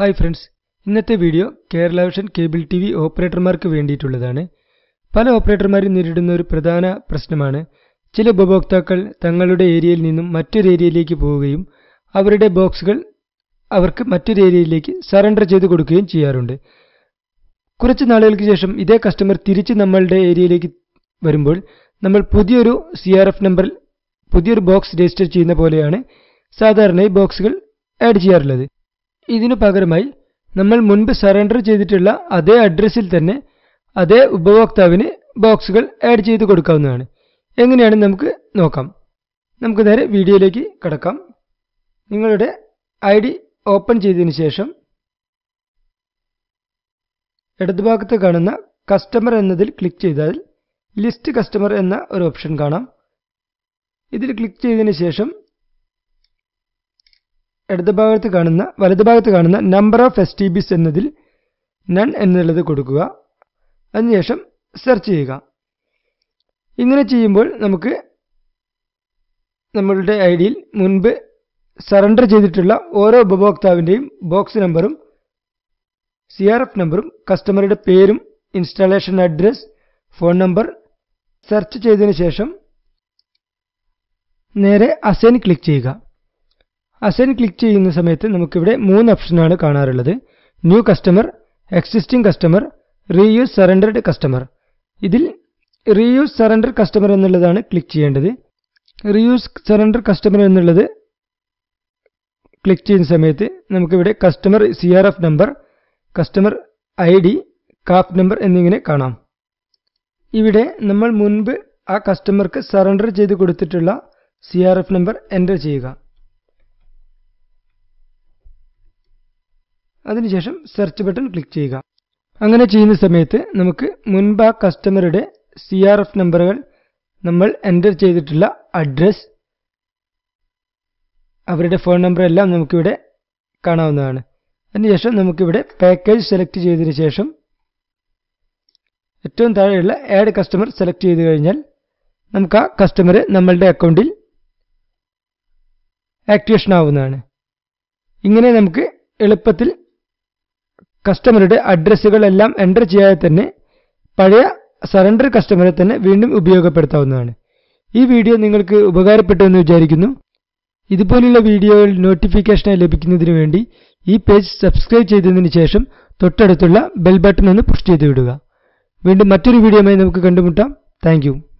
hi friends ഇന്നത്തെ video Kerala vision cable T V ഓപ്പറേറ്റർമാർക്ക് വേണ്ടിയിട്ടുള്ളതാണ് പല ഓപ്പറേറ്റർമാരും നേരിടുന്ന ഒരു പ്രധാന പ്രശ്നമാണ് ചില ഉപഭോക്താക്കൾ തങ്ങളുടെ ഏരിയയിൽ നിന്നും മറ്റൊരു ഏരിയയിലേക്ക് പോവുകയും അവരുടെ ബോക്സുകൾ അവർക്ക് മറ്റൊരു ഏരിയയിലേക്ക് സറണ്ടർ ചെയ്ത് കൊടുക്കുകയും ചെയ്യാറുണ്ട് കുറച്ച് നാളുകൾക്ക് ശേഷം ഇതേ കസ്റ്റമർ തിരിച്ച് നമ്മളുടെ ഏരിയയിലേക്ക് വരുമ്പോൾ നമ്മൾ പുതിയൊരു സി ആർ എഫ് നമ്പറിൽ പുതിയൊരു ബോക്സ് രജിസ്റ്റർ ചെയ്യുന്ന പോലെയാണ് സാധാരണ ബോക്സുകൾ ആഡ് ചെയ്യാറുള്ളത് ഇതിനു പകരമായി നമ്മൾ മുൻപ് സറണ്ടർ ചെയ്തിട്ടുള്ള അതേ അഡ്രസ്സിൽ തന്നെ അതേ ഉപഭോക്താവിന് ബോക്സുകൾ ആഡ് ചെയ്ത് കൊടുക്കാവുന്നതാണ് എങ്ങനെയാണ് നമുക്ക് നോക്കാം നമുക്ക് നേരെ വീഡിയോയിലേക്ക് കടക്കാം നിങ്ങളുടെ ഐ ഡി ഓപ്പൺ ചെയ്തതിന് ശേഷം ഇടതുഭാഗത്ത് കാണുന്ന കസ്റ്റമർ എന്നതിൽ ക്ലിക്ക് ചെയ്താൽ ലിസ്റ്റ് കസ്റ്റമർ എന്ന ഒരു ഓപ്ഷൻ കാണാം ഇതിൽ ക്ലിക്ക് ചെയ്തതിന് ശേഷം ഇടതുഭാഗത്ത് കാണുന്ന വലതുഭാഗത്ത് കാണുന്ന number of S T Bs എന്നതിൽ നൺ എന്നുള്ളത് കൊടുക്കുക അതിനുശേഷം സെർച്ച് ചെയ്യുക ഇങ്ങനെ ചെയ്യുമ്പോൾ നമുക്ക് നമ്മളുടെ ഐ ഡിയിൽ മുൻപ് സറണ്ടർ ചെയ്തിട്ടുള്ള ഓരോ ഉപഭോക്താവിൻ്റെയും ബോക്സ് നമ്പറും സി ആർ എഫ് നമ്പറും കസ്റ്റമറുടെ പേരും installation address phone number search ചെയ്തതിന് ശേഷം നേരെ അസൈൻ ക്ലിക്ക് ചെയ്യുക അസൈൻ ക്ലിക്ക് ചെയ്യുന്ന സമയത്ത് നമുക്കിവിടെ മൂന്ന് ഓപ്ഷനാണ് കാണാറുള്ളത് new customer existing customer reuse surrendered customer ഇതിൽ റീയൂസ് സറണ്ടർ കസ്റ്റമർ എന്നുള്ളതാണ് ക്ലിക്ക് ചെയ്യേണ്ടത് റീയൂസ് സറണ്ടർ കസ്റ്റമർ എന്നുള്ളത് ക്ലിക്ക് ചെയ്യുന്ന സമയത്ത് നമുക്കിവിടെ customer C R F number customer I D CAF number എന്നിങ്ങനെ കാണാം ഇവിടെ നമ്മൾ മുൻപ് ആ കസ്റ്റമർക്ക് സറണ്ടർ ചെയ്ത് കൊടുത്തിട്ടുള്ള C R F number enter ചെയ്യുക അതിനുശേഷം സെർച്ച് ബട്ടൺ ക്ലിക്ക് ചെയ്യുക അങ്ങനെ ചെയ്യുന്ന സമയത്ത് നമുക്ക് മുൻപ് ആ കസ്റ്റമറുടെ സി ആർ എഫ് നമ്പറുകൾ നമ്മൾ എൻ്റർ ചെയ്തിട്ടുള്ള അഡ്രസ് അവരുടെ ഫോൺ നമ്പർ എല്ലാം നമുക്കിവിടെ കാണാവുന്നതാണ് അതിനുശേഷം നമുക്കിവിടെ പാക്കേജ് സെലക്ട് ചെയ്തതിന് ശേഷം ഏറ്റവും താഴെയുള്ള ആഡ് കസ്റ്റമർ സെലക്ട് ചെയ്ത് കഴിഞ്ഞാൽ നമുക്ക് ആ കസ്റ്റമർ നമ്മളുടെ അക്കൗണ്ടിൽ ആക്ടിവേഷൻ ആവുന്നതാണ് ഇങ്ങനെ നമുക്ക് എളുപ്പത്തിൽ കസ്റ്റമറുടെ അഡ്രസ്സുകളെല്ലാം എൻ്റർ ചെയ്യാതെ തന്നെ പഴയ സറണ്ടർ കസ്റ്റമറെ തന്നെ വീണ്ടും ഉപയോഗപ്പെടുത്താവുന്നതാണ് ഈ വീഡിയോ നിങ്ങൾക്ക് ഉപകാരപ്പെട്ടുവെന്ന് വിചാരിക്കുന്നു ഇതുപോലുള്ള വീഡിയോയിൽ നോട്ടിഫിക്കേഷനായി ലഭിക്കുന്നതിന് വേണ്ടി ഈ പേജ് സബ്സ്ക്രൈബ് ചെയ്തതിന് ശേഷം തൊട്ടടുത്തുള്ള ബെൽ ബട്ടൺ ഒന്ന് പുഷ് ചെയ്ത് വിടുക വീണ്ടും മറ്റൊരു വീഡിയോയുമായി നമുക്ക് കണ്ടുമുട്ടാം താങ്ക്